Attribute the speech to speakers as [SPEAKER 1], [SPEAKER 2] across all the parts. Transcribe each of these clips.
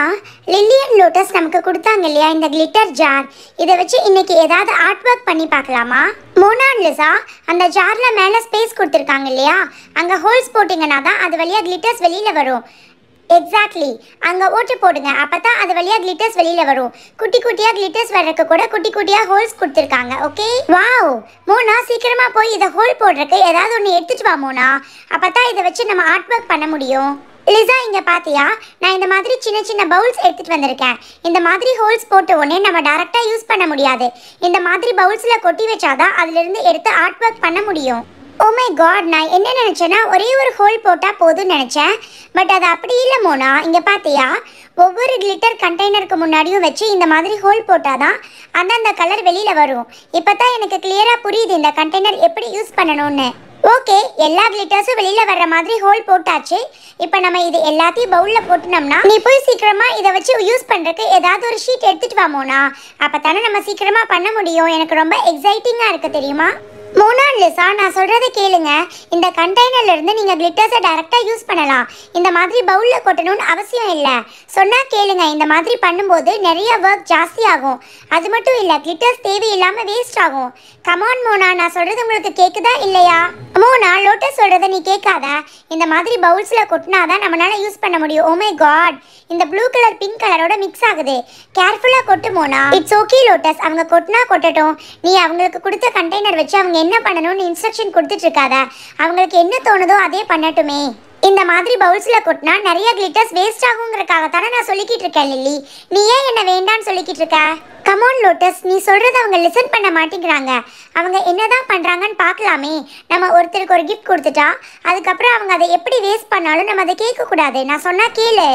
[SPEAKER 1] பார்த்தீங்கன்னா Lillian lotus நமக்கு கொடுத்தாங்க இல்லையா இந்த கிளிட்டர் ஜார் இதை வச்சு இன்னைக்கு ஏதாவது ஆர்ட் ஒர்க் பண்ணி பார்க்கலாமா மோனான்லிசா அந்த ஜாரில் மேலே ஸ்பேஸ் கொடுத்துருக்காங்க இல்லையா அங்கே ஹோல்ஸ் போட்டிங்கன்னா தான் அது வழியாக கிளிட்டர்ஸ் வெளியில் வரும் எக்ஸாக்ட்லி அங்கே ஓட்டு போடுங்க அப்போ தான் அது வழியாக கிளிட்டர்ஸ் வெளியில் வரும் குட்டி குட்டியாக கிளிட்டர்ஸ் வர்றதுக்கு கூட குட்டி குட்டியாக ஹோல்ஸ் கொடுத்துருக்காங்க ஓகே வாவ் மோனா சீக்கிரமாக போய் இதை ஹோல் போடுறதுக்கு ஏதாவது ஒன்று எடுத்துட்டு வா மோனா அப்போ தான் இதை வச்சு நம்ம ஆர்ட் ஒர்க் பண்ண முடியும் லிசா இங்கே பார்த்தியா நான் இந்த மாதிரி சின்ன சின்ன பவுல்ஸ் எடுத்துகிட்டு வந்திருக்கேன் இந்த மாதிரி ஹோல்ஸ் போட்ட உடனே நம்ம டேரெக்டாக யூஸ் பண்ண முடியாது இந்த மாதிரி பவுல்ஸில் கொட்டி வச்சாதான் அதிலிருந்து எடுத்து ஆர்ட் ஒர்க் பண்ண முடியும் ஓ மை காட் நான் என்ன நினச்சேன்னா ஒரே ஒரு ஹோல் போட்டால் போதும்னு நினச்சேன் பட் அது அப்படி இல்லை மோனா இங்கே பார்த்தியா ஒவ்வொரு லிட்டர் கண்டெய்னருக்கு முன்னாடியும் வச்சு இந்த மாதிரி ஹோல் போட்டால் தான் அந்தந்த கலர் வெளியில் வரும் இப்போ தான் எனக்கு கிளியராக புரியுது இந்த கண்டெய்னர் எப்படி யூஸ் பண்ணணும்னு ஓகே எல்லா கிளிட்டர்ஸும் வெளியில் வர்ற மாதிரி ஹோல் போட்டாச்சு இப்போ நம்ம இது எல்லாத்தையும் பவுலில் போட்டுனோம்னா நீ போய் சீக்கிரமாக இதை வச்சு யூஸ் பண்ணுறதுக்கு ஏதாவது ஒரு ஷீட் எடுத்துகிட்டு வாமோனா அப்போ தானே நம்ம சீக்கிரமாக பண்ண முடியும் எனக்கு ரொம்ப எக்ஸைட்டிங்காக இருக்குது தெரியுமா மோனாலிசா நான் சொல்கிறத கேளுங்க இந்த கண்டெய்னர்லேருந்து நீங்கள் கிளிட்டர்ஸை டைரெக்டாக யூஸ் பண்ணலாம் இந்த மாதிரி பவுலில் கொட்டணும்னு அவசியம் இல்லை சொன்னால் கேளுங்க இந்த மாதிரி பண்ணும்போது நிறைய ஒர்க் ஜாஸ்தி ஆகும் அது மட்டும் இல்லை கிளிட்டர்ஸ் தேவையில்லாமல் வேஸ்ட் ஆகும் கமான் மோனா நான் சொல்கிறது உங்களுக்கு கேட்குதா இல்லையா மோனா லோட்டஸ் சொல்கிறத நீ கேட்காத இந்த மாதிரி பவுல்ஸில் கொட்டினாதான் நம்மளால யூஸ் பண்ண முடியும் ஓமே oh காட் இந்த ப்ளூ கலர் பிங்க் கலரோட மிக்ஸ் ஆகுது கேர்ஃபுல்லாக கொட்டு மோனா இட்ஸ் ஓகே லோட்டஸ் அவங்க கொட்டினா கொட்டட்டும் நீ அவங்களுக்கு கொடுத்த கண்டெய்னர் வச்சு அவங்க என்ன பண்ணணும்னு இன்ஸ்ட்ரக்ஷன் கொடுத்துட்டு இருக்காத அவங்களுக்கு என்ன தோணுதோ அதே பண்ணட்டுமே இந்த மாதிரி பவுல்ஸில் கொட்டினா நிறைய கிளிட்டர்ஸ் வேஸ்ட் ஆகுங்கிறக்காக தானே நான் சொல்லிக்கிட்டு இருக்கேன் லில்லி நீ ஏன் என்ன வேண்டான்னு சொல்லிக்கிட்டு இருக்க கமோன் லோட்டஸ் நீ சொல்றது அவங்க லிசன் பண்ண மாட்டேங்கிறாங்க அவங்க என்னதான் பண்ணுறாங்கன்னு பார்க்கலாமே நம்ம ஒருத்தருக்கு ஒரு கிஃப்ட் கொடுத்துட்டா அதுக்கப்புறம் அவங்க அதை எப்படி வேஸ்ட் பண்ணாலும் நம்ம அதை கேட்கக்கூடாது நான் சொன்னா கேளு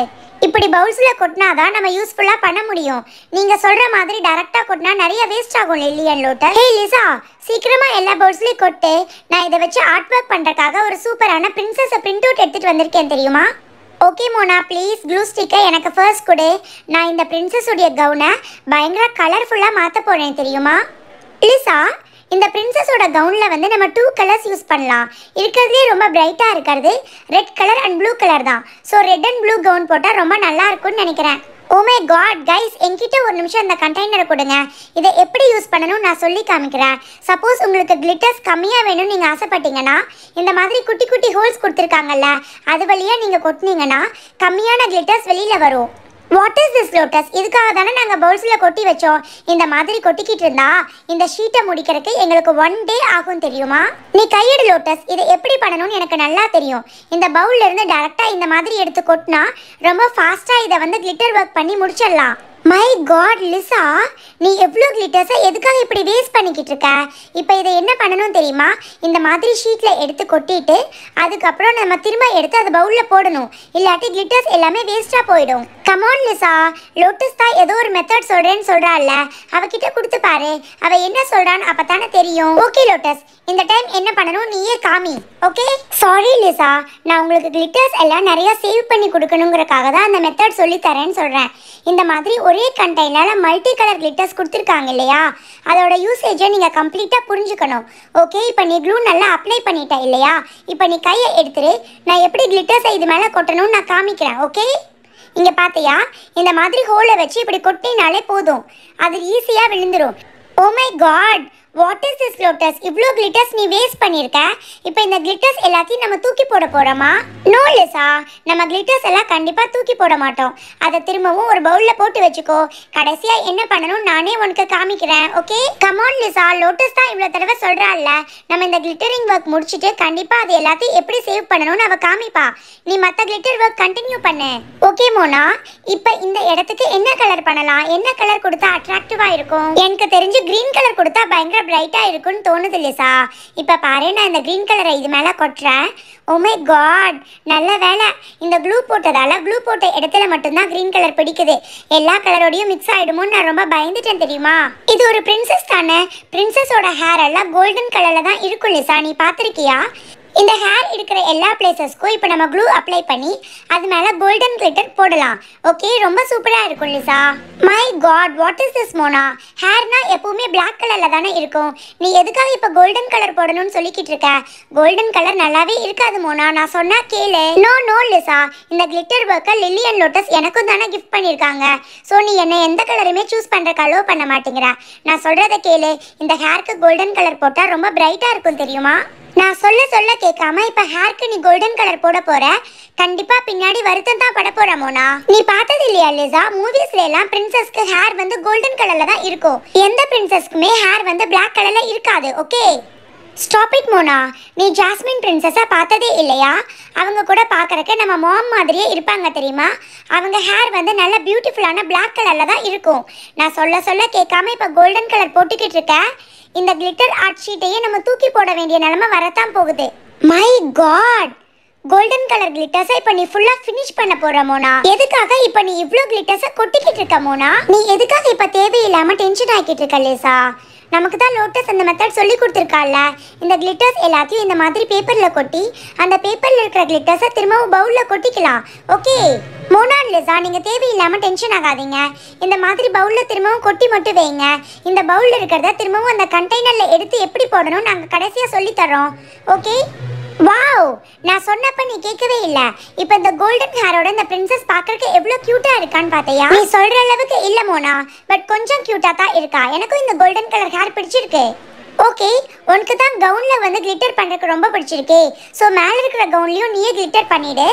[SPEAKER 1] இப்படி பவுல்ஸில் கொட்டினா தான் நம்ம யூஸ்ஃபுல்லாக பண்ண முடியும் நீங்கள் சொல்கிற மாதிரி டேரெக்டாக கொட்டினா நிறைய வேஸ்ட் ஆகும் லில்லியன் லோட்டர் ஹே லிசா சீக்கிரமாக எல்லா பவுல்ஸ்லையும் கொட்டு நான் இதை வச்சு ஆர்ட் ஒர்க் பண்ணுறக்காக ஒரு சூப்பரான பிரின்சஸை பிரிண்ட் அவுட் எடுத்துகிட்டு வந்திருக்கேன் தெரியுமா ஓகே மோனா ப்ளீஸ் ப்ளூ ஸ்டிக்கை எனக்கு ஃபர்ஸ்ட் கொடு நான் இந்த பிரின்சஸுடைய கவுனை பயங்கர கலர்ஃபுல்லாக மாற்ற போகிறேன் தெரியுமா லிசா இந்த பிரின்சஸோட கவுனில் வந்து நம்ம டூ கலர்ஸ் யூஸ் பண்ணலாம் இருக்கிறதுலே ரொம்ப பிரைட்டாக இருக்கிறது red colour and blue colour தான் so red and blue gown போட்டால் ரொம்ப நல்லா இருக்கும்னு நினைக்கிறேன் ஓமே காட் கைஸ் என்கிட்ட ஒரு நிமிஷம் அந்த கண்டெய்னரை கொடுங்க இதை எப்படி யூஸ் பண்ணணும்னு நான் சொல்லி காமிக்கிறேன் சப்போஸ் உங்களுக்கு கிளிட்டர்ஸ் கம்மியாக வேணும்னு நீங்கள் ஆசைப்பட்டீங்கன்னா இந்த மாதிரி குட்டி குட்டி ஹோல்ஸ் கொடுத்துருக்காங்கல்ல அது வழியாக நீங்கள் கொட்டினீங்கன்னா கம்மியான கிளிட்டர்ஸ் வெளியில் வரும் வாட் இஸ் திஸ் லோட்டஸ் இதுக்காக தானே நாங்கள் பவுல்ஸில் கொட்டி வச்சோம் இந்த மாதிரி கொட்டிக்கிட்டு இருந்தா இந்த ஷீட்டை முடிக்கிறதுக்கு எங்களுக்கு ஒன் டே ஆகும் தெரியுமா நீ கையெடு லோட்டஸ் இதை எப்படி பண்ணணும்னு எனக்கு நல்லா தெரியும் இந்த இருந்து டேரெக்டாக இந்த மாதிரி எடுத்து கொட்டினா ரொம்ப ஃபாஸ்ட்டாக இதை வந்து கிளிட்டர் ஒர்க் பண்ணி முடிச்சிடலாம் மை காட் லிசா நீ எவ்வளோ கிளிட்டர்ஸை எதுக்காக இப்படி வேஸ்ட் பண்ணிக்கிட்டு இருக்க இப்போ இதை என்ன பண்ணணும் தெரியுமா இந்த மாதிரி ஷீட்டில் எடுத்து கொட்டிட்டு அதுக்கப்புறம் நம்ம திரும்ப எடுத்து அதை பவுலில் போடணும் இல்லாட்டி கிளிட்டர்ஸ் எல்லாமே வேஸ்ட்டாக போயிடும் கமான் லிசா லோட்டஸ் தான் ஏதோ ஒரு மெத்தட் சொல்கிறேன்னு சொல்கிறாள்ல அவகிட்ட கொடுத்து பாரு அவள் என்ன சொல்கிறான்னு அப்போ தானே தெரியும் ஓகே லோட்டஸ் இந்த டைம் என்ன பண்ணணும் நீயே காமி ஓகே சாரி லிசா நான் உங்களுக்கு கிளிட்டர்ஸ் எல்லாம் நிறையா சேவ் பண்ணி கொடுக்கணுங்கிறக்காக தான் அந்த மெத்தட் சொல்லி தரேன்னு சொல்கிறேன் இந்த மாதிரி ஒரே கண்டெய்னரில் மல்டி கலர் கிளிட்டர்ஸ் கொடுத்துருக்காங்க இல்லையா அதோட யூசேஜை நீங்கள் கம்ப்ளீட்டாக புரிஞ்சுக்கணும் ஓகே இப்போ நீ க்ளூ நல்லா அப்ளை பண்ணிட்டேன் இல்லையா இப்போ நீ கையை எடுத்துரு நான் எப்படி கிளிட்டர்ஸை இது மேலே கொட்டணும்னு நான் காமிக்கிறேன் ஓகே இங்கே பார்த்தியா இந்த மாதிரி ஹோலை வச்சு இப்படி கொட்டினாலே போதும் அது ஈஸியாக விழுந்துடும் oh oh my god what is this Lotus இவ்வளோ கிளிட்டர்ஸ் நீ வேஸ்ட் பண்ணியிருக்க இப்போ இந்த கிளிட்டர்ஸ் எல்லாத்தையும் நம்ம தூக்கி போட போகிறோமா நோ லிசா நம்ம கிளிட்டர்ஸ் எல்லாம் கண்டிப்பாக தூக்கி போட மாட்டோம் அதை திரும்பவும் ஒரு பவுலில் போட்டு வச்சுக்கோ கடைசியாக என்ன பண்ணணும் நானே உனக்கு காமிக்கிறேன் ஓகே கமான் லிசா லோட்டஸ் தான் இவ்வளோ தடவை சொல்கிறாள்ல நம்ம இந்த கிளிட்டரிங் ஒர்க் முடிச்சுட்டு கண்டிப்பாக அது எல்லாத்தையும் எப்படி சேவ் பண்ணணும்னு அவள் காமிப்பா நீ மற்ற கிளிட்டர் ஒர்க் கண்டினியூ பண்ணு ஓகே மோனா இப்போ இந்த இடத்துக்கு என்ன கலர் பண்ணலாம் என்ன கலர் கொடுத்தா அட்ராக்டிவாக இருக்கும் எனக்கு தெரிஞ்சு க்ரீன் கலர் கொடுத்தா பயங்கர பிரைட்டாக இருக்குன்னு தோணுது இல்லையா இப்போ பாரு நான் இந்த க்ரீன் கலரை இது மேலே கொட்டுறேன் ஒமே oh காட் நல்ல வேலை இந்த க்ளூ போட்டதால் ப்ளூ போட்ட இடத்துல மட்டும்தான் க்ரீன் கலர் பிடிக்குது எல்லா கலரோடையும் மிக்ஸ் ஆகிடுமோன்னு நான் ரொம்ப பயந்துட்டேன் தெரியுமா இது ஒரு பிரின்சஸ் தானே பிரின்சஸோட ஹேர் எல்லாம் கோல்டன் கலரில் தான் இருக்கும் லிசா நீ பார்த்துருக்கியா இந்த ஹேர் இருக்கிற எல்லா பிளேசஸ்க்கும் இப்போ நம்ம க்ளூ அப்ளை பண்ணி அது மேலே கோல்டன் கிளிட்டர் போடலாம் ஓகே ரொம்ப சூப்பராக இருக்கும் Lisa my god what is this Mona ஹேர்னா எப்போவுமே பிளாக் கலரில் தானே இருக்கும் நீ எதுக்காக இப்போ கோல்டன் கலர் போடணும்னு சொல்லிக்கிட்டு இருக்க கோல்டன் கலர் நல்லாவே இருக்காது மோனா நான் சொன்னால் கேளு நோ நோ லிசா இந்த கிளிட்டர் ஒர்க்கை லில்லி அண்ட் லோட்டஸ் எனக்கும் தானே கிஃப்ட் பண்ணியிருக்காங்க ஸோ நீ என்னை எந்த கலருமே சூஸ் பண்ணுறக்கு அலோவ் பண்ண மாட்டேங்கிற நான் சொல்கிறத கேளு இந்த ஹேருக்கு கோல்டன் கலர் போட்டால் ரொம்ப பிரைட்டாக இருக்கும் தெரியுமா நான் சொல்ல சொல்ல கேட்காம இப்ப ஹேர்க்கு நீ கோல்டன் கலர் போட போற கண்டிப்பா பின்னாடி வருத்தம் தான் பட போற மோனா நீ பார்த்தது இல்லையா லிசா மூவிஸ்ல எல்லாம் பிரின்சஸ்க்கு ஹேர் வந்து கோல்டன் கலர்ல தான் இருக்கும் எந்த பிரின்சஸ்க்குமே ஹேர் வந்து பிளாக் கலர்ல இருக்காது ஓகே ஸ்டாப் இட் மோனா நீ ஜாஸ்மின் பிரின்சஸை பார்த்ததே இல்லையா அவங்க கூட பார்க்குறக்கு நம்ம மாம் மாதிரியே இருப்பாங்க தெரியுமா அவங்க ஹேர் வந்து நல்ல பியூட்டிஃபுல்லான பிளாக் கலரில் தான் இருக்கும் நான் சொல்ல சொல்ல கேட்காம இப்போ கோல்டன் கலர் போட்டுக்கிட்டு இருக்கேன் இந்த கிளிட்டர் ஆர்ட் ஷீட்டையே நம்ம தூக்கி போட வேண்டிய நிலைமை வரத்தான் போகுது மை காட் கோல்டன் கலர் கிளிட்டர்ஸை இப்போ நீ ஃபுல்லாக ஃபினிஷ் பண்ண போற மோனா எதுக்காக இப்போ நீ இவ்வளோ கிளிட்டர்ஸ் கொட்டிக்கிட்டு இருக்க மோனா நீ எதுக்காக இப்போ தேவையில்லாமல் டென்ஷன் ஆக்கிட்டு இருக்க லேசா நமக்கு தான் லோட்டஸ் அந்த மெத்தட் சொல்லி கொடுத்துருக்கால இந்த கிளிட்டர்ஸ் எல்லாத்தையும் இந்த மாதிரி பேப்பரில் கொட்டி அந்த பேப்பரில் இருக்கிற கிளிட்டர்ஸை திரும்பவும் பவுல்ல கொட்டிக்கலாம் ஓகே மோனாலிசா நீங்கள் தேவையில்லாமல் டென்ஷன் ஆகாதீங்க இந்த மாதிரி பவுலில் திரும்பவும் கொட்டி மட்டும் வைங்க இந்த பவுலில் இருக்கிறத திரும்பவும் அந்த கண்டெய்னரில் எடுத்து எப்படி போடணும் நாங்கள் கடைசியாக சொல்லித்தரோம் ஓகே வாவ் நான் சொன்னப்ப நீ கேட்கவே இல்ல இப்போ இந்த கோல்டன் ஹேரோட இந்த பிரின்சஸ் பார்க்கறதுக்கு எவ்வளோ கியூட்டா இருக்கான்னு பார்த்தியா நீ சொல்ற அளவுக்கு இல்ல மோனா பட் கொஞ்சம் கியூட்டா தான் இருக்கா எனக்கும் இந்த கோல்டன் கலர் ஹேர் பிடிச்சிருக்கு ஓகே உனக்கு தான் கவுனில் வந்து கிளிட்டர் பண்ணுறக்கு ரொம்ப பிடிச்சிருக்கே ஸோ மேலே இருக்கிற கவுன்லேயும் நீயே கிளிட்டர் பண்ணிவிடு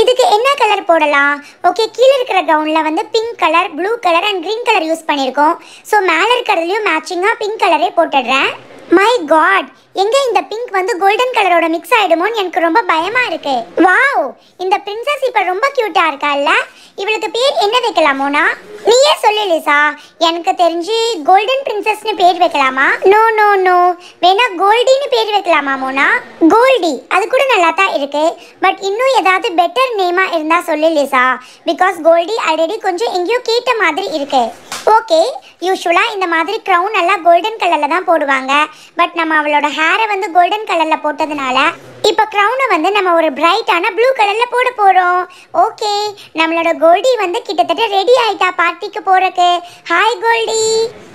[SPEAKER 1] இதுக்கு என்ன கலர் போடலாம் ஓகே கீழே இருக்கிற கவுனில் வந்து pink colour blue colour and green colour use பண்ணியிருக்கோம் ஸோ மேலே இருக்கிறதுலையும் மேட்சிங்காக பிங்க் கலரே போட்டுடுறேன் மை காட் எங்க இந்த பிங்க் வந்து கோல்டன் கலரோட மிக்ஸ் ஆயிடுமோன்னு எனக்கு ரொம்ப பயமா இருக்கு வாவ் இந்த பிரின்சஸ் இப்ப ரொம்ப கியூட்டா இருக்கால்ல இவளுக்கு பேர் என்ன வைக்கலாமோனா நீயே சொல்லு லிசா எனக்கு தெரிஞ்சு கோல்டன் பிரின்சஸ்னு பேர் வைக்கலாமா நோ நோ நோ வேணா கோல்டின்னு பேர் வைக்கலாமா மோனா கோல்டி அது கூட நல்லா தான் இருக்கு பட் இன்னும் ஏதாவது பெட்டர் நேமா இருந்தா சொல்லு லிசா பிகாஸ் கோல்டி ஆல்ரெடி கொஞ்சம் எங்கேயோ கேட்ட மாதிரி இருக்கு ஓகே யூஷுவலா இந்த மாதிரி க்ரௌன் எல்லாம் கோல்டன் கலரில் தான் போடுவாங்க பட் நம்ம அவளோட ஹேர் ஹேரை வந்து கோல்டன் கலரில் போட்டதுனால இப்போ க்ரௌனை வந்து நம்ம ஒரு பிரைட்டான ப்ளூ கலரில் போட போகிறோம் ஓகே நம்மளோட கோல்டி வந்து கிட்டத்தட்ட ரெடி ஆயிட்டா பார்ட்டிக்கு போகிறக்கு hi Goldie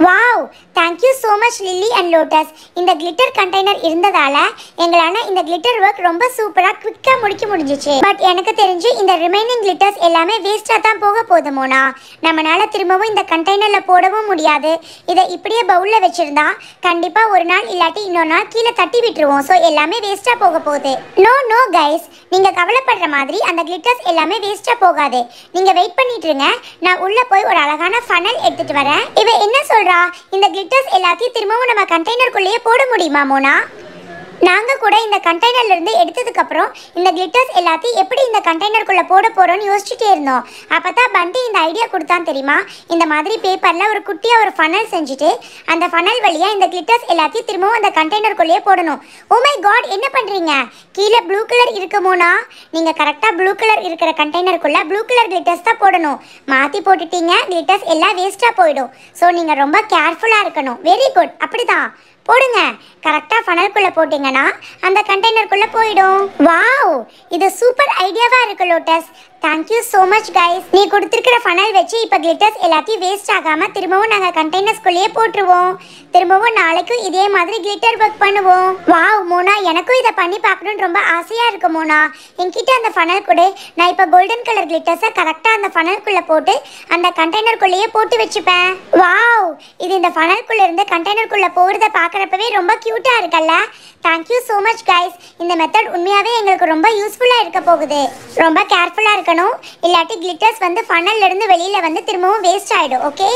[SPEAKER 1] wow thank you so much Lily and Lotus இந்த கிளிட்டர் கண்டெய்னர் இருந்ததால் எங்களால் இந்த கிளிட்டர் ஒர்க் ரொம்ப சூப்பராக குவிக்காக முடிக்க முடிஞ்சிச்சு பட் எனக்கு தெரிஞ்சு இந்த ரிமைனிங் கிளிட்டர்ஸ் எல்லாமே வேஸ்ட்டாக தான் போக போதுமோனா நம்மளால் திரும்பவும் இந்த கண்டெய்னரில் போடவும் முடியாது இதை இப்படியே பவுலில் வச்சுருந்தா கண்டிப்பாக ஒரு நாள் இல்லாட்டி இன்னொரு நாள் கீழே தட்டி விட்டுருவோம் ஸோ எல்லாமே வேஸ்ட்டாக போக போகுது நோ நோ கைஸ் நீங்கள் கவலைப்படுற மாதிரி அந்த கிளிட்டர்ஸ் எல்லாமே வேஸ்ட்டாக போகாது நீங்கள் வெயிட் பண்ணிட்டுருங்க நான் உள்ளே போய் ஒரு அழகான ஃபனல் எடுத்துகிட்டு வரேன் இவ என்ன சொல்கிறா இந்த லிட்டர்ஸ் எல்லாத்தையும் திரும்பவும் நம்ம கண்டெய்னருக்குள்ளேயே போட முடியுமா மோனா நாங்கள் கூட இந்த கண்டெய்னர்லேருந்து எடுத்ததுக்கப்புறம் இந்த கிளிட்டர்ஸ் எல்லாத்தையும் எப்படி இந்த கண்டெய்னருக்குள்ளே போட போகிறோன்னு யோசிச்சுட்டே இருந்தோம் அப்போ தான் பண்டி இந்த ஐடியா கொடுத்தான் தெரியுமா இந்த மாதிரி பேப்பரில் ஒரு குட்டியாக ஒரு ஃபனல் செஞ்சுட்டு அந்த ஃபனல் வழியாக இந்த கிளிட்டர்ஸ் எல்லாத்தையும் திரும்பவும் அந்த கண்டெய்னருக்குள்ளேயே போடணும் உமை oh காட் என்ன பண்ணுறீங்க கீழே ப்ளூ கலர் இருக்குமோனா நீங்கள் கரெக்டாக ப்ளூ கலர் இருக்கிற கண்டெய்னருக்குள்ளே ப்ளூ கலர் கிளிட்டர்ஸ் தான் போடணும் மாற்றி போட்டுட்டீங்க கிளிட்டர்ஸ் எல்லாம் வேஸ்ட்டாக போயிடும் ஸோ நீங்கள் ரொம்ப கேர்ஃபுல்லாக இருக்கணும் வெரி குட் அப்படி தான் போடுங்க கரெக்டாக ஃபனல்குள்ளே போட்டிங்கன்னா அந்த கண்டெய்னருக்குள்ளே போயிடும் வாவ் இது சூப்பர் ஐடியாவாக இருக்கு Lotus thank you so much guys நீ கொடுத்துருக்கிற ஃபனல் வச்சு இப்போ கிளிட்டர்ஸ் எல்லாத்தையும் வேஸ்ட் ஆகாமல் திரும்பவும் நாங்கள் கண்டெய்னர்ஸ்குள்ளேயே போட்டுருவோம் திரும்பவும் நாளைக்கும் இதே மாதிரி கிளிட்டர் ஒர்க் பண்ணுவோம் வாவ் மோனா எனக்கும் இதை பண்ணி பார்க்கணும்னு ரொம்ப ஆசையாக இருக்கு மோனா என்கிட்ட அந்த ஃபனல் கூட நான் இப்போ கோல்டன் கலர் கிளிட்டர்ஸை கரெக்டாக அந்த ஃபனல்குள்ளே போட்டு அந்த கண்டெய்னருக்குள்ளேயே போட்டு வச்சுப்பேன் வாவ் இது இந்த ஃபனல்குள்ளே இருந்து கண்டெய்னருக்குள்ளே போகிறத பார்க்குறப்பவே ரொம்ப க்யூட்டாக இருக்கல்ல தேங்க்யூ ஸோ மச் கைஸ் இந்த மெத்தட் உண்மையாகவே எங்களுக்கு ரொம்ப யூஸ்ஃபுல்லாக இருக்க போகுது ரொம்ப கேர்ஃபுல்லாக இருக்க இருக்கணும் இல்லாட்டி கிளிட்டர்ஸ் வந்து ஃபனல்லேருந்து வெளியில் வந்து திரும்பவும் வேஸ்ட் ஆகிடும் ஓகே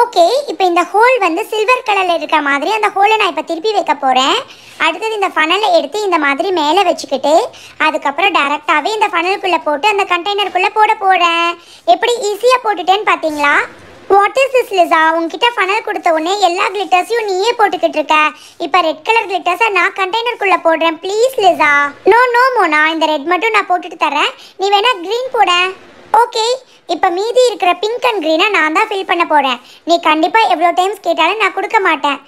[SPEAKER 1] ஓகே இப்போ இந்த ஹோல் வந்து சில்வர் கலரில் இருக்கிற மாதிரி அந்த ஹோலை நான் இப்போ திருப்பி வைக்க போகிறேன் அடுத்தது இந்த ஃபனலை எடுத்து இந்த மாதிரி மேலே வச்சுக்கிட்டு அதுக்கப்புறம் டேரெக்டாகவே இந்த ஃபனலுக்குள்ளே போட்டு அந்த கண்டெய்னருக்குள்ளே போட போகிறேன் எப்படி ஈஸியாக போட்டுட்டேன்னு பார்த்தீங்களா வாட் இஸ் திஸ் லிசா உங்ககிட்ட ஃபனல் கொடுத்த உடனே எல்லா கிளிட்டர்ஸையும் நீயே போட்டுக்கிட்டு இருக்க இப்போ ரெட் கலர் கிளிட்டர்ஸை நான் கண்டெய்னருக்குள்ளே போடுறேன் please Lisa no no Mona இந்த ரெட் மட்டும் நான் போட்டுட்டு தரேன் நீ வேணா க்ரீன் போட ஓகே இப்போ மீதி இருக்கிற பிங்க் அண்ட் க்ரீனை நான் தான் ஃபில் பண்ண போகிறேன் நீ கண்டிப்பாக எவ்வளோ டைம்ஸ் கேட்டாலும் நான் கொடுக்க மாட்டேன்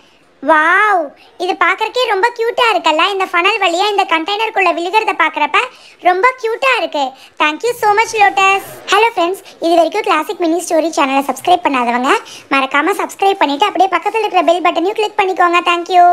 [SPEAKER 1] வாவ் இது பார்க்குறக்கே ரொம்ப க்யூட்டாக இருக்கல்ல இந்த ஃபனல் வழியாக இந்த கண்டெய்னருக்குள்ளே விழுகிறத பார்க்குறப்ப ரொம்ப க்யூட்டாக இருக்குது thank you so much Lotus hello friends இது வரைக்கும் கிளாசிக் மினி ஸ்டோரி சேனலை சப்ஸ்கிரைப் பண்ணாதவங்க மறக்காமல் சப்ஸ்கிரைப் பண்ணிவிட்டு அப்படியே பக்கத்தில் இருக்கிற பெல் பட்டனையும் கிளிக் பண்ணிக்கோங்க தேங்க்யூ